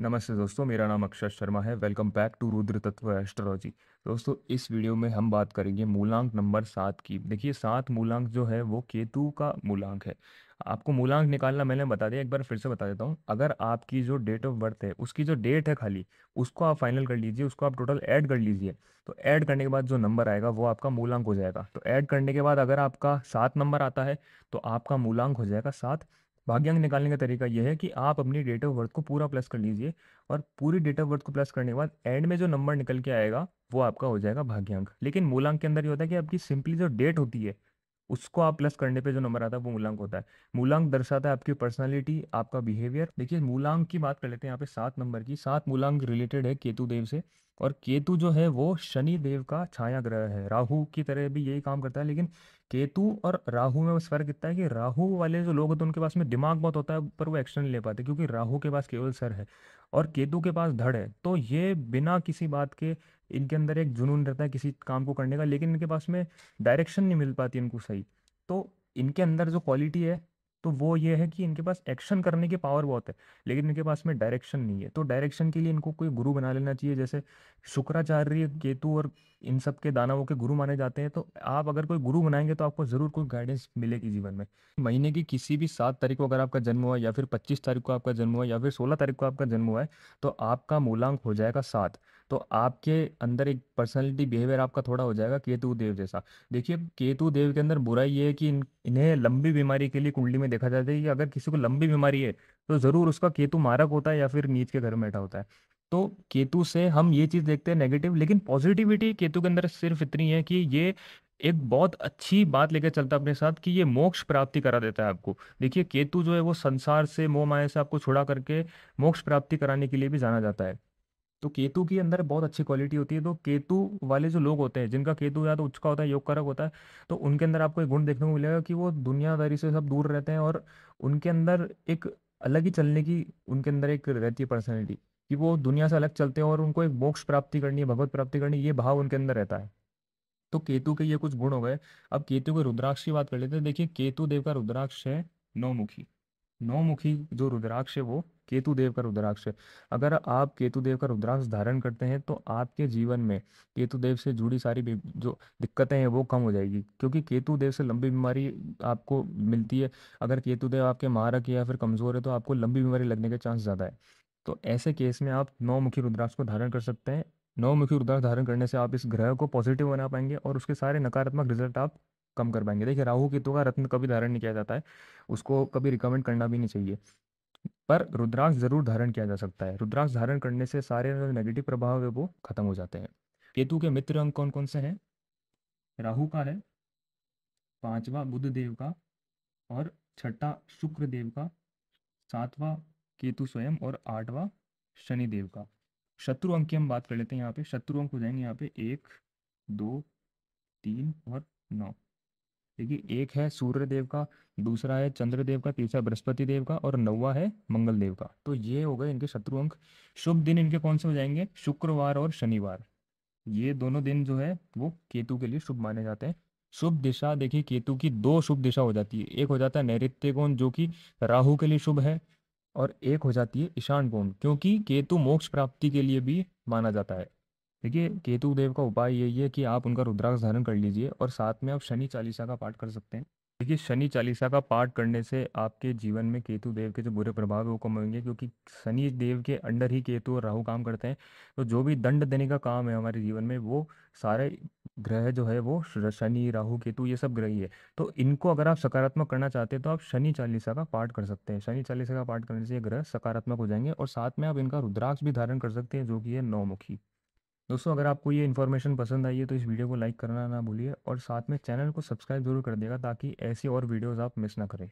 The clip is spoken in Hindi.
नमस्ते दोस्तों मेरा नाम अक्षय शर्मा है वेलकम बैक टू रुद्र तत्व एस्ट्रोलॉजी दोस्तों इस वीडियो में हम बात करेंगे मूलांक नंबर सात की देखिए सात मूलांक जो है वो केतु का मूलांक है आपको मूलांक निकालना मैंने बता दिया एक बार फिर से बता देता हूँ अगर आपकी जो डेट ऑफ बर्थ है उसकी जो डेट है खाली उसको आप फाइनल कर लीजिए उसको आप टोटल ऐड कर लीजिए तो ऐड करने के बाद जो नंबर आएगा वो आपका मूलांक हो जाएगा तो ऐड करने के बाद अगर आपका सात नंबर आता है तो आपका मूलांक हो जाएगा सात भाग्यांक निकालने का तरीका यह है कि आप अपनी डेट ऑफ बर्थ को पूरा प्लस कर लीजिए और पूरी डेट ऑफ बर्थ को प्लस करने के बाद एंड में जो नंबर निकल के आएगा वो आपका हो जाएगा भाग्यांक लेकिन मूलांक के अंदर ये होता है कि आपकी सिंपली जो डेट होती है उसको आप प्लस करने पे जो नंबर आता है वो मूलांक होता है मूलांक दर्शाता है आपकी पर्सनालिटी आपका बिहेवियर देखिए मूलांक की बात कर लेते हैं यहाँ पे सात नंबर की सात मूलांक रिलेटेड है केतु देव से और केतु जो है वो शनि देव का छाया ग्रह है राहु की तरह भी यही काम करता है लेकिन केतु और राहु में बस फर्क इतना है कि राहु वाले जो लोग होते हैं उनके पास में दिमाग बहुत होता है पर वो एक्शन नहीं ले पाते क्योंकि राहु के पास केवल सर है और केतु के पास धड़ है तो ये बिना किसी बात के इनके अंदर एक जुनून रहता है किसी काम को करने का लेकिन इनके पास में डायरेक्शन नहीं मिल पाती इनको सही तो इनके अंदर जो क्वालिटी है तो वो ये है कि इनके पास एक्शन करने की पावर बहुत है लेकिन इनके पास में डायरेक्शन नहीं है तो डायरेक्शन के लिए इनको कोई गुरु बना लेना चाहिए जैसे शुक्राचार्य केतु और इन सब के दानवों के गुरु माने जाते हैं तो आप अगर कोई गुरु बनाएंगे तो आपको ज़रूर कोई गाइडेंस मिलेगी जीवन में महीने की किसी भी सात तारीख को अगर आपका जन्म हुआ या फिर पच्चीस तारीख को आपका जन्म हुआ या फिर सोलह तारीख को आपका जन्म हुआ है तो आपका मूलांक हो जाएगा सात तो आपके अंदर एक पर्सनैलिटी बिहेवियर आपका थोड़ा हो जाएगा केतु देव जैसा देखिए केतु देव के अंदर बुराई ये है कि इन्हें लंबी बीमारी के लिए कुंडली में देखा जाता है कि अगर किसी को लंबी बीमारी है तो ज़रूर उसका केतु मारक होता है या फिर नीच के घर में बैठा होता है तो केतु से हम ये चीज देखते हैं नेगेटिव लेकिन पॉजिटिविटी केतु के अंदर सिर्फ इतनी है कि ये एक बहुत अच्छी बात लेकर चलता है अपने साथ कि ये मोक्ष प्राप्ति करा देता है आपको देखिए केतु जो है वो संसार से मोह माया से आपको छुड़ा करके मोक्ष प्राप्ति कराने के लिए भी जाना जाता है तो केतु के अंदर बहुत अच्छी क्वालिटी होती है तो केतु वाले जो लोग होते हैं जिनका केतु या तो उच्च होता है योग कारक होता है तो उनके अंदर आपको एक गुण देखने को मिलेगा कि वो दुनियादारी से सब दूर रहते हैं और उनके अंदर एक अलग ही चलने की उनके अंदर एक रहती है पर्सनैलिटी कि वो दुनिया से अलग चलते हैं और उनको एक मोक्ष प्राप्ति करनी है भगवत प्राप्ति करनी है ये भाव उनके अंदर रहता है तो केतु के ये कुछ गुण हो गए अब केतु के रुद्राक्ष की बात कर लेते हैं देखिए केतु देव का रुद्राक्ष है नौमुखी नौमुखी जो रुद्राक्ष है वो केतु देव का रुद्राक्ष है अगर आप केतु देव का रुद्राक्ष धारण करते हैं तो आपके जीवन में केतु देव से जुड़ी सारी जो दिक्कतें हैं वो कम हो जाएगी क्योंकि केतु देव से लंबी बीमारी आपको मिलती है अगर केतु देव आपके मारक या फिर कमज़ोर है तो आपको लंबी बीमारी लगने के चांस ज़्यादा है तो ऐसे केस में आप नौमुखी रुद्राक्ष को धारण कर सकते हैं नौमुखी रुद्राक्ष धारण करने से आप इस ग्रह को पॉजिटिव बना पाएंगे और उसके सारे नकारात्मक रिजल्ट आप कम कर पाएंगे देखिए राहु केतु का रत्न कभी धारण नहीं किया जाता है उसको कभी रिकमेंड करना भी नहीं चाहिए पर रुद्राक्ष जरूर धारण किया जा सकता है रुद्राक्ष धारण करने से सारे नेगेटिव प्रभाव है वो खत्म हो जाते हैं केतु के मित्र अंग कौन कौन से हैं राहु का है पांचवा बुद्ध देव का और छठा शुक्र देव का सातवा केतु स्वयं और आठवां शनिदेव का शत्रु अंक की हम बात कर लेते हैं यहाँ पे शत्रु अंक हो जाएंगे यहाँ पे एक दो तीन और नौ देखिए एक है सूर्य देव का दूसरा है चंद्रदेव का तीसरा बृहस्पति देव का और नौवा है मंगल देव का तो ये हो गए इनके शत्रु अंक शुभ दिन इनके कौन से हो जाएंगे शुक्रवार और शनिवार ये दोनों दिन जो है वो केतु के लिए शुभ माने जाते हैं शुभ दिशा देखिए केतु की दो शुभ दिशा हो जाती है एक हो जाता है नैत्य कोण जो कि राहु के लिए शुभ है और एक हो जाती है ईशान कोण क्योंकि केतु मोक्ष प्राप्ति के लिए भी माना जाता है देखिए केतु देव का उपाय यही है कि आप उनका रुद्राक्ष धारण कर लीजिए और साथ में आप शनि चालीसा का पाठ कर सकते हैं देखिए शनि चालीसा का पाठ करने से आपके जीवन में केतु देव के जो बुरे प्रभाव है वो कम होंगे क्योंकि शनि देव के अंडर ही केतु और राहु काम करते हैं तो जो भी दंड देने का काम है हमारे जीवन में वो सारे ग्रह जो है वो शनि राहु केतु ये सब ग्रह ही है तो इनको अगर आप सकारात्मक करना चाहते हैं तो आप शनि चालीसा का पाठ कर सकते हैं शनि चालीसा का पाठ करने से ये ग्रह सकारात्मक हो जाएंगे और साथ में आप इनका रुद्राक्ष भी धारण कर सकते हैं जो कि है नौमुखी दोस्तों अगर आपको ये इन्फॉर्मेशन पसंद आई है तो इस वीडियो को लाइक करना ना भूलिए और साथ में चैनल को सब्सक्राइब जरूर कर देगा ताकि ऐसी और वीडियोज़ आप मिस ना करें